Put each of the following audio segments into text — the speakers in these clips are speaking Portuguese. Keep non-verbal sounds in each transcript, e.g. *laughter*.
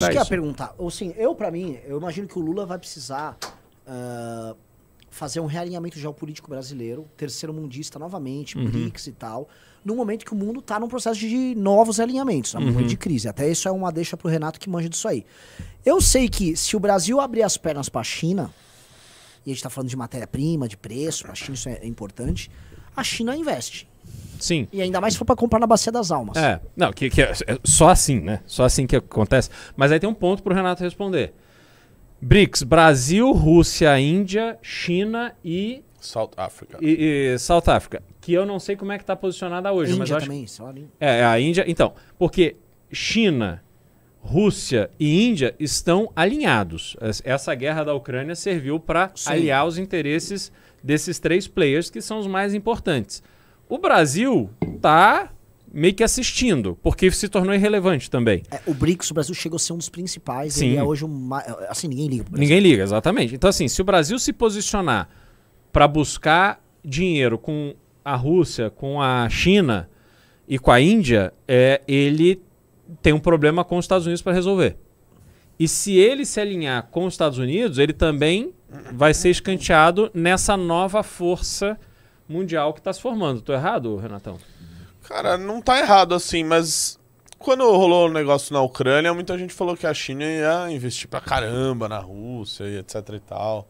Isso que eu ia perguntar. Assim, eu, para mim, eu imagino que o Lula vai precisar uh, fazer um realinhamento geopolítico brasileiro, terceiro mundista novamente, uhum. BRICS e tal, no momento que o mundo está num processo de novos alinhamentos, tá num uhum. momento de crise. Até isso é uma deixa pro Renato que manja disso aí. Eu sei que se o Brasil abrir as pernas para a China, e a gente está falando de matéria-prima, de preço, a China isso é importante, a China investe. Sim. E ainda mais se for para comprar na Bacia das Almas. É, não, que, que é, é só assim, né? Só assim que acontece. Mas aí tem um ponto para o Renato responder. BRICS, Brasil, Rússia, Índia, China e... South Africa. E, e South Africa, que eu não sei como é que está posicionada hoje. Índia mas eu também, acho... só ali. É, é, a Índia... Então, porque China, Rússia e Índia estão alinhados. Essa guerra da Ucrânia serviu para aliar os interesses desses três players que são os mais importantes. O Brasil tá meio que assistindo, porque se tornou irrelevante também. É, o BRICS, o Brasil chegou a ser um dos principais. Sim. é hoje um. Assim, ninguém liga. Ninguém liga, exatamente. Então, assim, se o Brasil se posicionar para buscar dinheiro com a Rússia, com a China e com a Índia, é, ele tem um problema com os Estados Unidos para resolver. E se ele se alinhar com os Estados Unidos, ele também vai ser escanteado nessa nova força mundial que está se formando. Tô errado, Renatão? Cara, não tá errado assim, mas quando rolou o um negócio na Ucrânia, muita gente falou que a China ia investir pra caramba na Rússia e etc e tal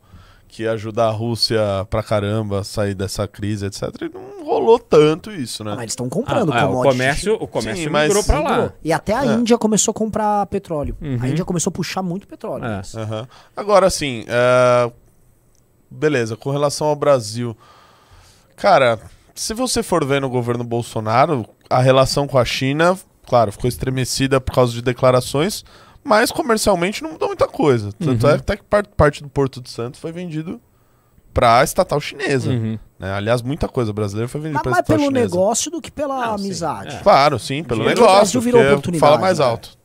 que ia ajudar a Rússia pra caramba a sair dessa crise, etc. E não rolou tanto isso, né? Ah, mas eles estão comprando ah, ah, o comércio. O comércio Sim, migrou pra lá. E até a é. Índia começou a comprar petróleo. Uhum. A Índia começou a puxar muito petróleo. É. Mas... Uhum. Agora, assim, é, beleza, com relação ao Brasil, cara, se você for ver no governo Bolsonaro, a relação com a China, claro, ficou estremecida por causa de declarações, mas comercialmente não mudou muita coisa. Tanto uhum. é até que parte do Porto do Santos foi vendido para a estatal chinesa. Uhum. Né? Aliás, muita coisa brasileira foi vendida para a estatal chinesa. Mas pelo negócio do que pela amizade. Sim. É. Claro, sim, pelo Dinheiro negócio. O virou oportunidade. Fala mais né? alto.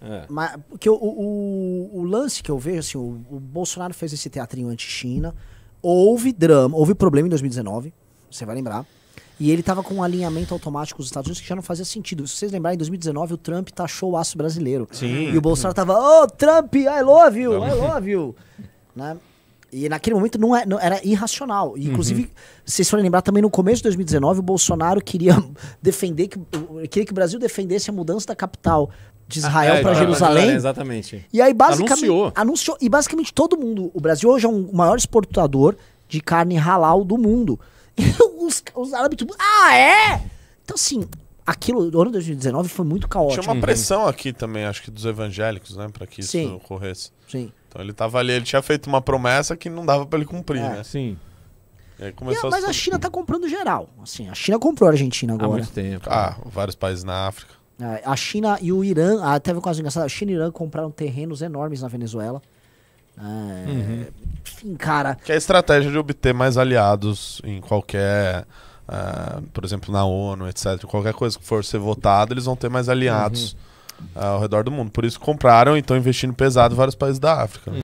É. Mas, porque o, o, o, lance que eu vejo, assim, o, o Bolsonaro fez esse teatrinho anti-China. Houve drama, houve problema em 2019, você vai lembrar. E ele tava com um alinhamento automático com os Estados Unidos que já não fazia sentido. Se vocês lembrarem, em 2019 o Trump taxou o aço brasileiro. Sim. E o Bolsonaro tava, oh, Trump, I love you, I love you. *laughs* né? E naquele momento não, é, não era irracional. E, inclusive, uhum. vocês forem lembrar também no começo de 2019, o Bolsonaro queria *laughs* defender que queria que o Brasil defendesse a mudança da capital de ah, Israel ah, é, para Jerusalém. exatamente. E aí basicamente anunciou. anunciou e basicamente todo mundo, o Brasil hoje é o um maior exportador de carne halal do mundo. *laughs* os, os árabes tipo, Ah, é? Então, assim, aquilo, o ano de 2019 foi muito caótico. Tinha uma uhum. pressão aqui também, acho que dos evangélicos, né? Pra que isso Sim. ocorresse. Sim. Então ele tava ali, ele tinha feito uma promessa que não dava pra ele cumprir, é. né? Sim. E aí começou e, mas a, a China tá comprando geral. Assim, a China comprou a Argentina agora. Há muito tempo. Ah, né? vários países na África. É, a China e o Irã, até foi quase engraçado, a China e o Irã compraram terrenos enormes na Venezuela. É, uhum assim, cara. Que é a estratégia de obter mais aliados em qualquer. Uh, por exemplo, na ONU, etc. Qualquer coisa que for ser votada, eles vão ter mais aliados uhum. uh, ao redor do mundo. Por isso compraram e estão investindo pesado em vários países da África.